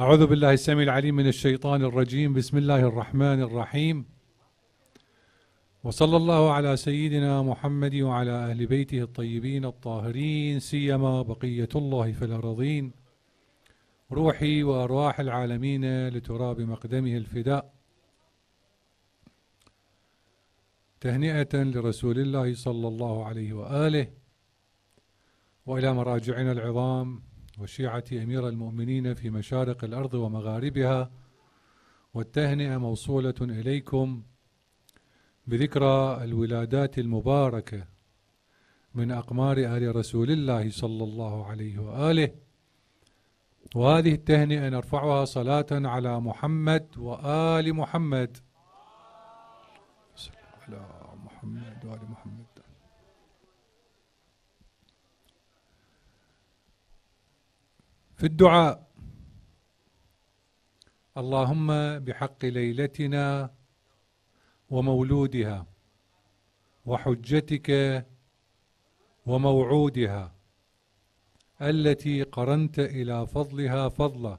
أعوذ بالله السميع العليم من الشيطان الرجيم بسم الله الرحمن الرحيم وصلى الله على سيدنا محمد وعلى أهل بيته الطيبين الطاهرين سيما بقية الله في الأرضين روحي وأرواح العالمين لتراب مقدمه الفداء تهنئة لرسول الله صلى الله عليه وآله وإلى مراجعنا العظام وشيعة أمير المؤمنين في مشارق الأرض ومغاربها والتهنئة موصولة إليكم بذكرى الولادات المباركة من أقمار آل رسول الله صلى الله عليه وآله وهذه التهنئة نرفعها صلاة على محمد وآل محمد صلى على محمد وآل محمد في الدعاء اللهم بحق ليلتنا ومولودها وحجتك وموعودها التي قرنت الى فضلها فضلا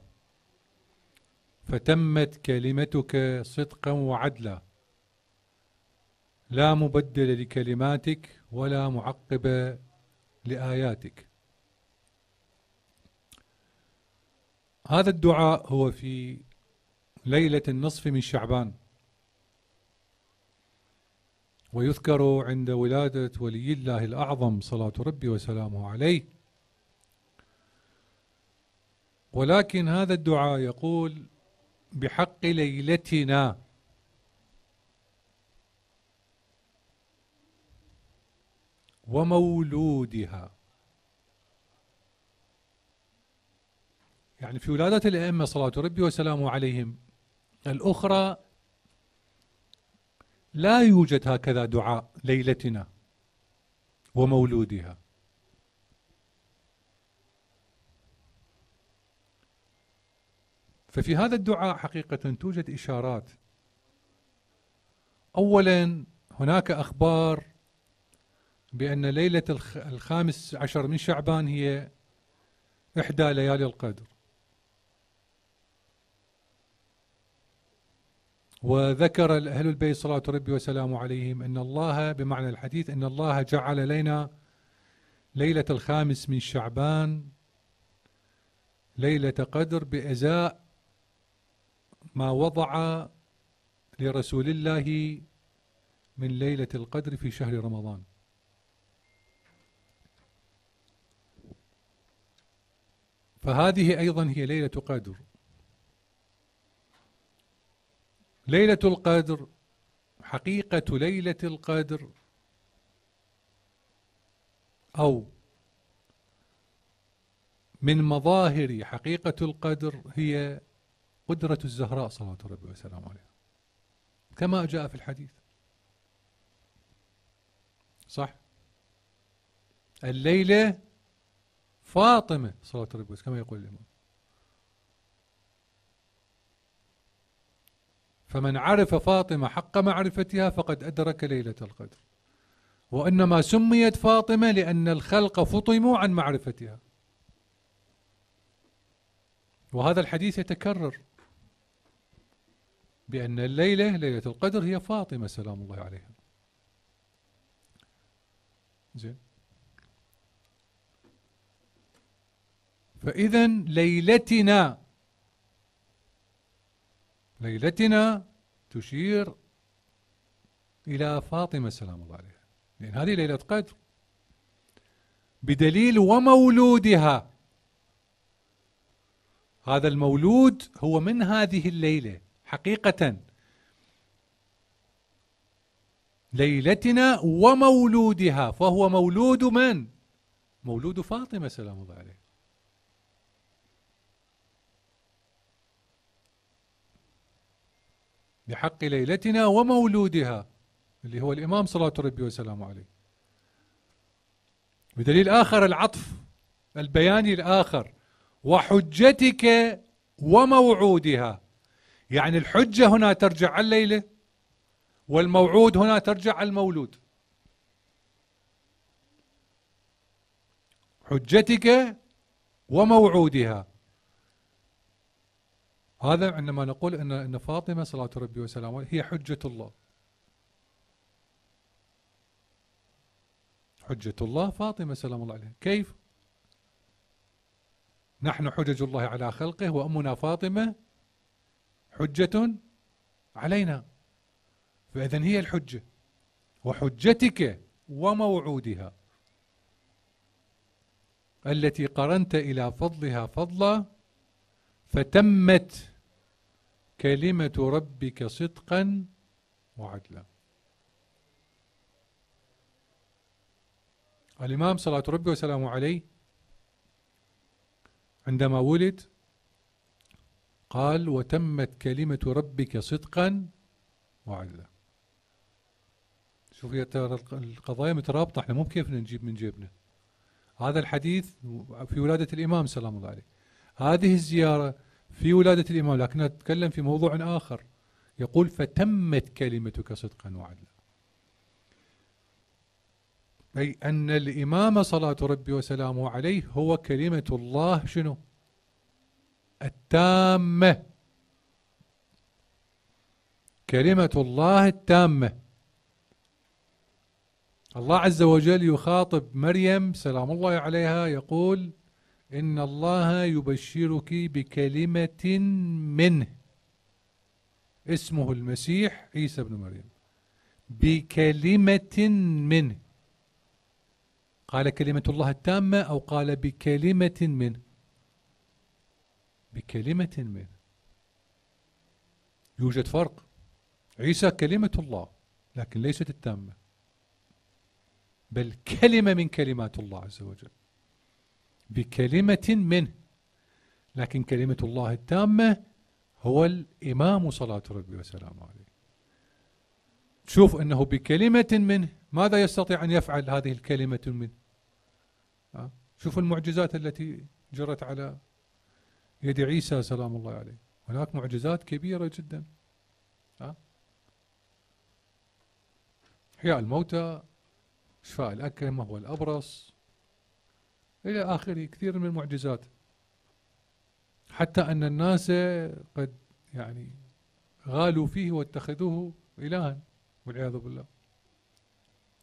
فتمت كلمتك صدقا وعدلا لا مبدل لكلماتك ولا معقب لاياتك هذا الدعاء هو في ليلة النصف من شعبان ويذكر عند ولادة ولي الله الأعظم صلاة ربي وسلامه عليه ولكن هذا الدعاء يقول بحق ليلتنا ومولودها يعني في ولادة الأئمة صلاة ربي وسلامه عليهم الأخرى لا يوجد هكذا دعاء ليلتنا ومولودها ففي هذا الدعاء حقيقة توجد إشارات أولا هناك أخبار بأن ليلة الخامس عشر من شعبان هي إحدى ليالي القدر وذكر أهل البيت صلاة ربي وسلامه عليهم أن الله بمعنى الحديث أن الله جعل لنا ليلة الخامس من شعبان ليلة قدر بإزاء ما وضع لرسول الله من ليلة القدر في شهر رمضان فهذه أيضا هي ليلة قدر ليلة القدر حقيقة ليلة القدر أو من مظاهر حقيقة القدر هي قدرة الزهراء صلوات ربي وسلامه عليها كما جاء في الحديث صح الليلة فاطمة صلوات ربي كما يقول الإمام فمن عرف فاطمة حق معرفتها فقد أدرك ليلة القدر وإنما سميت فاطمة لأن الخلق فطموا عن معرفتها وهذا الحديث يتكرر بأن الليلة ليلة القدر هي فاطمة سلام الله عليها زين فإذا ليلتنا ليلتنا تشير إلى فاطمة سلام الله عليها لأن هذه ليلة قدر بدليل ومولودها هذا المولود هو من هذه الليلة حقيقة ليلتنا ومولودها فهو مولود من؟ مولود فاطمة سلام الله عليها لحق ليلتنا ومولودها اللي هو الإمام صلاة ربي وسلامه عليه بدليل آخر العطف البياني الآخر وحجتك وموعودها يعني الحجة هنا ترجع على الليلة والموعود هنا ترجع على المولود حجتك وموعودها هذا عندما نقول ان ان فاطمه صلاه ربي وسلامه هي حجه الله حجه الله فاطمه سلام الله عليها كيف نحن حجج الله على خلقه وامنا فاطمه حجه علينا فاذا هي الحجه وحجتك وموعودها التي قرنت الى فضلها فضلا فتمت كلمة ربك صدقا وعدلا الإمام صلاة ربي وسلامه عليه عندما ولد قال وتمت كلمة ربك صدقا وعدلا شوف ترى القضايا مترابطة احنا مو بكيفنا نجيب من جيبنا هذا الحديث في ولادة الإمام سلام الله عليه هذه الزيارة في ولادة الإمام لكن أتكلم في موضوع آخر يقول فتمت كلمتك صدقا وعدلا أي أن الإمام صلاة ربي وسلامه عليه هو كلمة الله شنو التامة كلمة الله التامة الله عز وجل يخاطب مريم سلام الله عليها يقول إن الله يبشرك بكلمة منه اسمه المسيح عيسى بن مريم بكلمة منه قال كلمة الله التامة أو قال بكلمة منه بكلمة منه يوجد فرق عيسى كلمة الله لكن ليست التامة بل كلمة من كلمات الله عز وجل بكلمة منه لكن كلمة الله التامة هو الإمام صلاة ربي وسلامه عليه شوف أنه بكلمة منه ماذا يستطيع أن يفعل هذه الكلمة منه شوف المعجزات التي جرت على يد عيسى سلام الله عليه هناك معجزات كبيرة جدا إحياء الموتى شفاء الأكمة الأبرص إلى آخره كثير من المعجزات حتى أن الناس قد يعني غالوا فيه واتخذوه إلها والعياذ بالله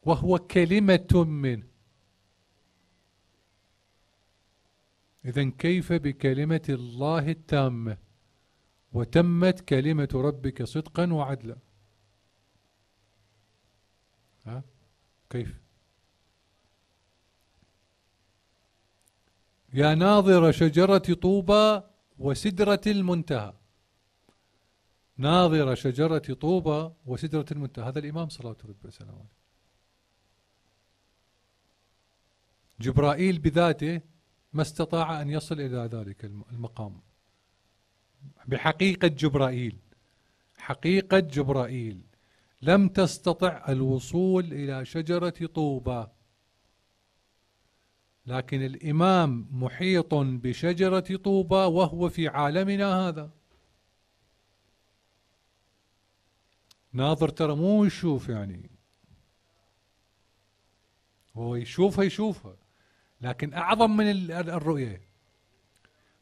وهو كلمة منه إذا كيف بكلمة الله التامة وتمت كلمة ربك صدقا وعدلا ها كيف يا ناظر شجرة طوبى وسدرة المنتهى ناظر شجرة طوبى وسدرة المنتهى هذا الإمام صلى الله عليه وسلم جبرائيل بذاته ما استطاع أن يصل إلى ذلك المقام بحقيقة جبرائيل حقيقة جبرائيل لم تستطع الوصول إلى شجرة طوبة لكن الإمام محيط بشجرة طوبى وهو في عالمنا هذا ناظر ترى مو يشوف يعني هو يشوفها يشوفها لكن أعظم من الرؤية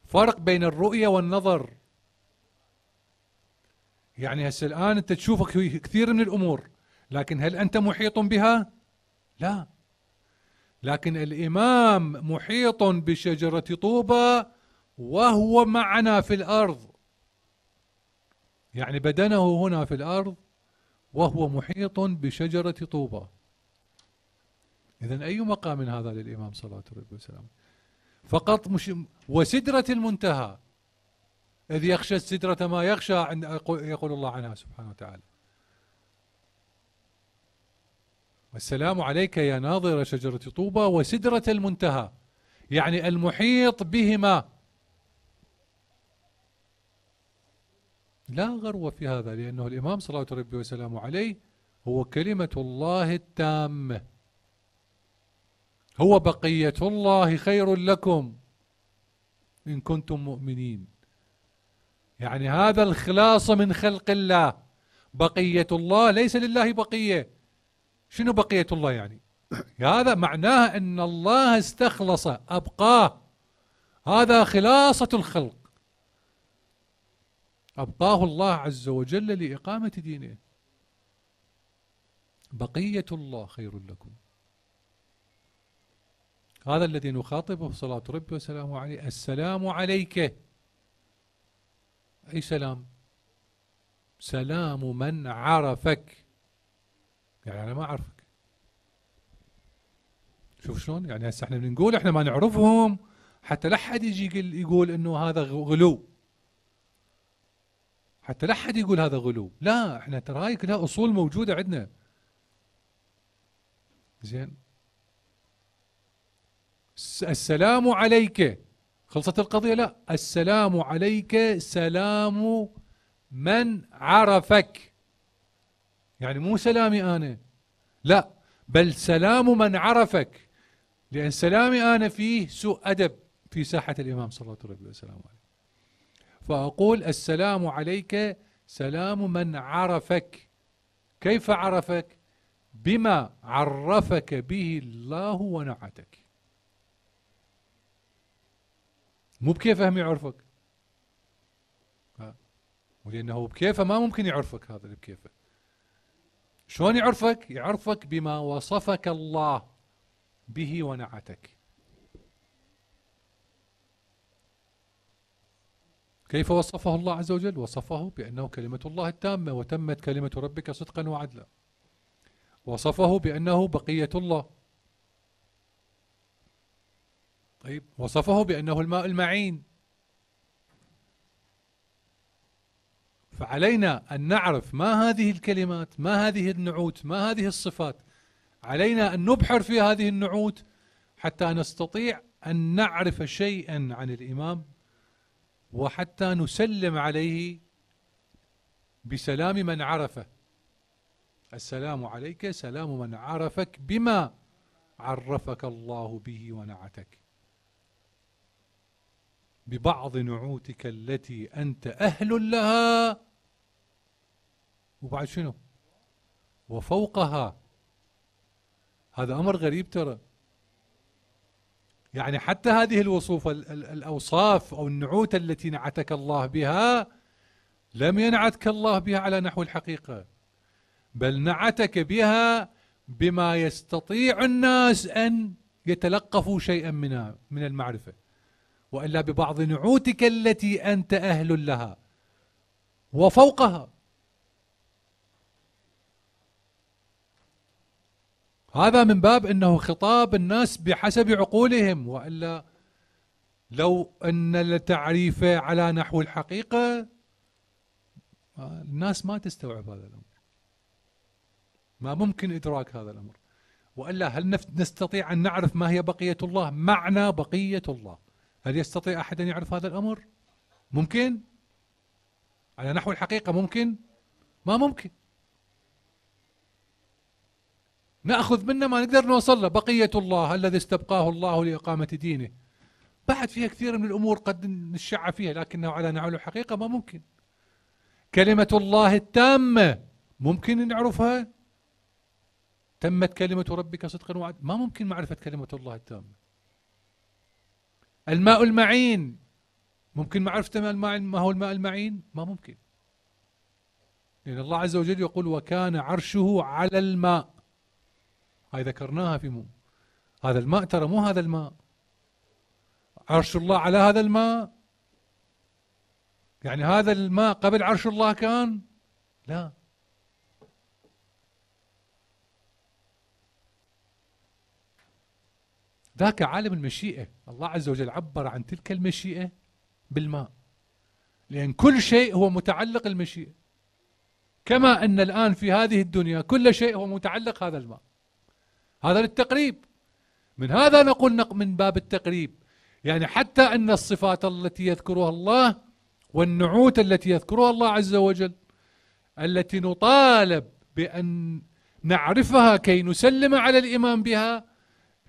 فرق بين الرؤية والنظر يعني هسه الآن أنت تشوفك كثير من الأمور لكن هل أنت محيط بها؟ لا لكن الامام محيط بشجره طوبى وهو معنا في الارض يعني بدنه هنا في الارض وهو محيط بشجره طوبى اذا اي مقام هذا للامام صلى الله عليه وسلم فقط مش وسدره المنتهى اذ يخشى السدره ما يخشى يقول الله عنها سبحانه وتعالى والسلام عليك يا ناظر شجرة طوبى وسدرة المنتهى يعني المحيط بهما لا غرو في هذا لأنه الإمام صلى الله عليه وسلم عليه هو كلمة الله التامة هو بقية الله خير لكم إن كنتم مؤمنين يعني هذا الخلاص من خلق الله بقية الله ليس لله بقية شنو بقية الله يعني هذا معناه أن الله استخلص أبقاه هذا خلاصة الخلق أبقاه الله عز وجل لإقامة دينه بقية الله خير لكم هذا الذي نخاطبه صلاة ربي وسلامه عليه السلام عليك أي سلام سلام من عرفك يعني انا ما اعرفك شوف شلون يعني هسه احنا بنقول احنا ما نعرفهم حتى لا حد يجي يقول, يقول انه هذا غلو حتى لا حد يقول هذا غلو لا احنا ترى هاي كلها اصول موجوده عندنا زين السلام عليك خلصت القضيه لا السلام عليك سلام من عرفك يعني مو سلامي أنا لا بل سلام من عرفك لأن سلامي أنا فيه سوء أدب في ساحة الإمام صلى الله عليه وسلم فأقول السلام عليك سلام من عرفك كيف عرفك بما عرفك به الله ونعتك مو بكيف هم يعرفك ولأنه بكيفه ما ممكن يعرفك هذا اللي بكيفه شلون يعرفك يعرفك بما وصفك الله به ونعتك كيف وصفه الله عز وجل وصفه بأنه كلمة الله التامة وتمت كلمة ربك صدقا وعدلا وصفه بأنه بقية الله طيب وصفه بأنه الماء المعين فعلينا أن نعرف ما هذه الكلمات ما هذه النعوت ما هذه الصفات علينا أن نبحر في هذه النعوت حتى نستطيع أن نعرف شيئا عن الإمام وحتى نسلم عليه بسلام من عرفه السلام عليك سلام من عرفك بما عرفك الله به ونعتك ببعض نعوتك التي أنت أهل لها وبعد شنو وفوقها هذا أمر غريب ترى يعني حتى هذه الوصوف الأوصاف أو النعوت التي نعتك الله بها لم ينعتك الله بها على نحو الحقيقة بل نعتك بها بما يستطيع الناس أن يتلقفوا شيئا منها من المعرفة والا ببعض نعوتك التي انت اهل لها وفوقها هذا من باب انه خطاب الناس بحسب عقولهم والا لو ان التعريف على نحو الحقيقه الناس ما تستوعب هذا الامر ما ممكن ادراك هذا الامر والا هل نستطيع ان نعرف ما هي بقيه الله معنى بقيه الله هل يستطيع أحد أن يعرف هذا الأمر؟ ممكن؟ على نحو الحقيقة ممكن؟ ما ممكن نأخذ منا ما نقدر نوصل له بقية الله الذي استبقاه الله لإقامة دينه بعد فيها كثير من الأمور قد نشع فيها لكنه على نحو الحقيقة ما ممكن كلمة الله التامة ممكن نعرفها تمت كلمة ربك صدقا وعد ما ممكن معرفة كلمة الله التامة الماء المعين ممكن معرفة الماء ما هو الماء المعين ما ممكن لأن الله عز وجل يقول وكان عرشه على الماء هاي ذكرناها في مو هذا الماء ترى مو هذا الماء عرش الله على هذا الماء يعني هذا الماء قبل عرش الله كان لا ذاك عالم المشيئة الله عز وجل عبر عن تلك المشيئة بالماء لأن كل شيء هو متعلق المشيئة كما أن الآن في هذه الدنيا كل شيء هو متعلق هذا الماء هذا للتقريب من هذا نقول من باب التقريب يعني حتى أن الصفات التي يذكرها الله والنعوت التي يذكرها الله عز وجل التي نطالب بأن نعرفها كي نسلم على الإيمان بها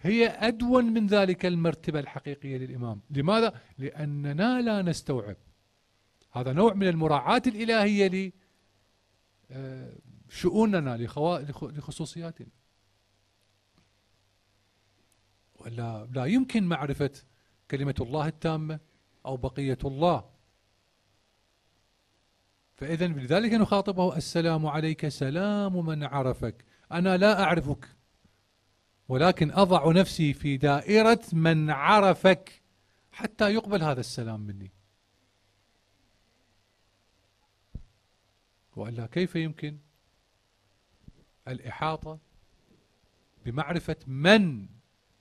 هي أدون من ذلك المرتبة الحقيقية للإمام لماذا؟ لأننا لا نستوعب هذا نوع من المراعاة الإلهية لشؤوننا آه، لخصوصياتنا ولا لا يمكن معرفة كلمة الله التامة أو بقية الله فإذا لذلك نخاطبه السلام عليك سلام من عرفك أنا لا أعرفك ولكن أضع نفسي في دائرة من عرفك حتى يقبل هذا السلام مني وإلا كيف يمكن الإحاطة بمعرفة من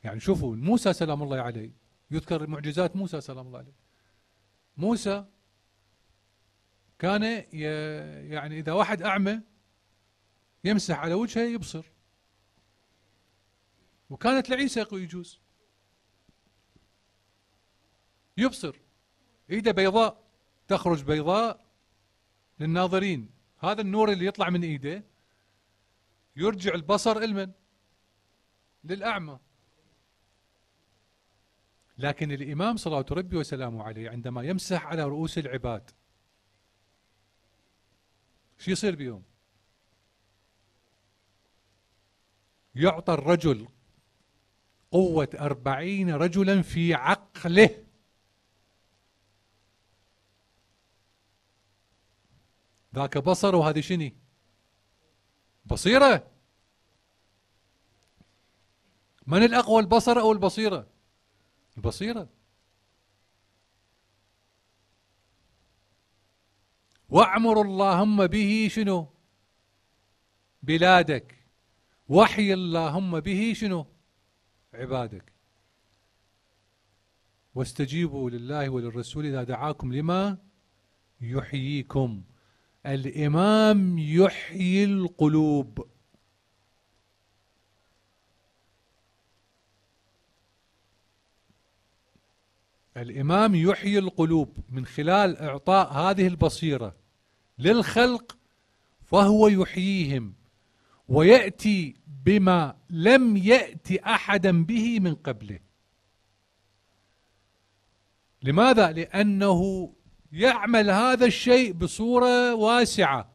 يعني شوفوا موسى سلام الله عليه يذكر معجزات موسى سلام الله عليه موسى كان يعني إذا واحد أعمى يمسح على وجهه يبصر وكانت لعيسى يجوز يبصر ايده بيضاء تخرج بيضاء للناظرين هذا النور اللي يطلع من ايده يرجع البصر لمن للاعمى لكن الامام صلوات ربي وسلامه عليه عندما يمسح على رؤوس العباد شو يصير بيهم يعطى الرجل قوة أربعين رجلا في عقله ذاك بصر وهذه شني بصيرة من الأقوى البصر أو البصيرة البصيرة واعمر اللهم به شنو بلادك وحي اللهم به شنو عبادك واستجيبوا لله وللرسول إذا دعاكم لما يحييكم الإمام يحيي القلوب الإمام يحيي القلوب من خلال إعطاء هذه البصيرة للخلق فهو يحييهم ويأتي بما لم يأتي أحدا به من قبله لماذا؟ لأنه يعمل هذا الشيء بصورة واسعة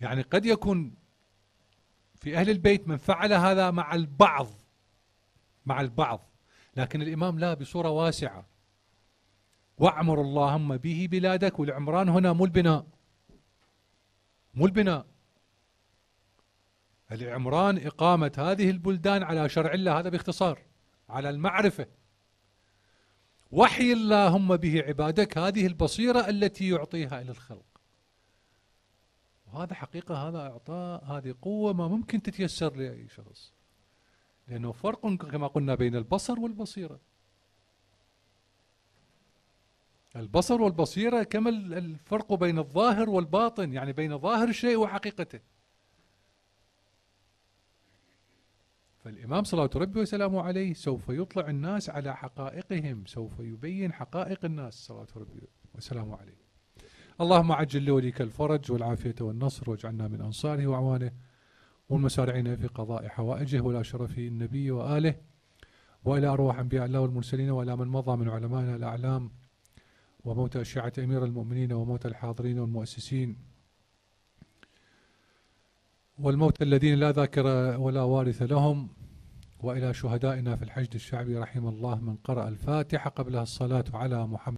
يعني قد يكون في أهل البيت من فعل هذا مع البعض مع البعض لكن الإمام لا بصورة واسعة واعمر اللهم به بلادك والعمران هنا مو البناء مو البناء لعمران إقامة هذه البلدان على شرع الله هذا باختصار على المعرفة وحي اللهم به عبادك هذه البصيرة التي يعطيها إلى الخلق وهذا حقيقة هذا إعطاء هذه قوة ما ممكن تتيسر لأي شخص لأنه فرق كما قلنا بين البصر والبصيرة البصر والبصيرة كما الفرق بين الظاهر والباطن يعني بين ظاهر الشيء وحقيقته فالإمام الله ربي وسلامه عليه سوف يطلع الناس على حقائقهم سوف يبين حقائق الناس الله ربي وسلامه عليه اللهم عجل لوليك الفرج والعافية والنصر واجعلنا من أنصاره وأعوانه والمسارعين في قضاء حوائجه ولا شرف النبي وآله وإلى أرواح أنبياء الله والمرسلين وإلى من مضى من علمائنا الأعلام وموتى أشيعة أمير المؤمنين وموتى الحاضرين والمؤسسين والموتى الذين لا ذاكر ولا وارث لهم وإلى شهدائنا في الحشد الشعبي رحم الله من قرأ الفاتحة قبلها الصلاة على محمد